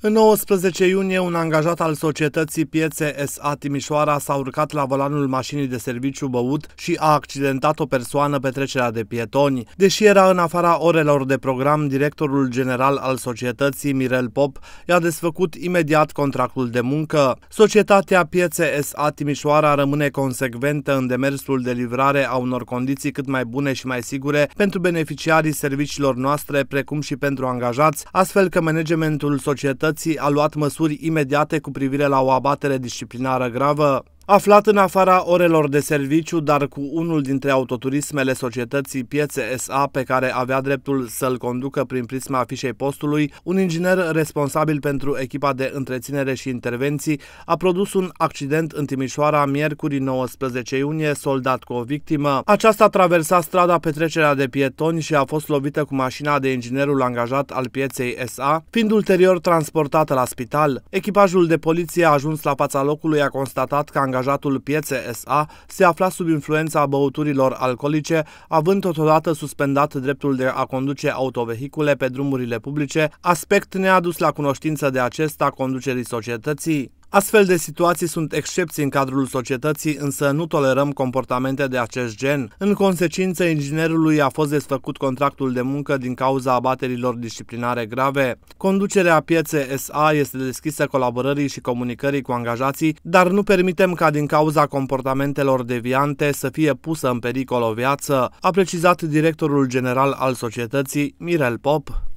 În 19 iunie, un angajat al societății Piețe SA Timișoara s-a urcat la volanul mașinii de serviciu băut și a accidentat o persoană pe trecerea de pietoni. Deși era în afara orelor de program, directorul general al societății, Mirel Pop, i-a desfăcut imediat contractul de muncă. Societatea Piețe SA Timișoara rămâne consecventă în demersul de livrare a unor condiții cât mai bune și mai sigure pentru beneficiarii serviciilor noastre, precum și pentru angajați, astfel că managementul societății autorității a luat măsuri imediate cu privire la o abatere disciplinară gravă. Aflat în afara orelor de serviciu, dar cu unul dintre autoturismele societății Piețe SA pe care avea dreptul să-l conducă prin prisma afișei postului, un inginer responsabil pentru echipa de întreținere și intervenții a produs un accident în Timișoara miercuri 19 iunie, soldat cu o victimă. Aceasta traversa strada petrecerea de pietoni și a fost lovită cu mașina de inginerul angajat al Pieței SA, fiind ulterior transportată la spital. Echipajul de poliție a ajuns la fața locului a constatat că angajatul angajatul Piețe SA, se afla sub influența băuturilor alcoolice, având totodată suspendat dreptul de a conduce autovehicule pe drumurile publice, aspect neadus la cunoștință de acesta conducerii societății. Astfel de situații sunt excepții în cadrul societății, însă nu tolerăm comportamente de acest gen. În consecință, inginerului a fost desfăcut contractul de muncă din cauza abaterilor disciplinare grave. Conducerea pieței SA este deschisă colaborării și comunicării cu angajații, dar nu permitem ca din cauza comportamentelor deviante să fie pusă în pericol o viață, a precizat directorul general al societății, Mirel Pop.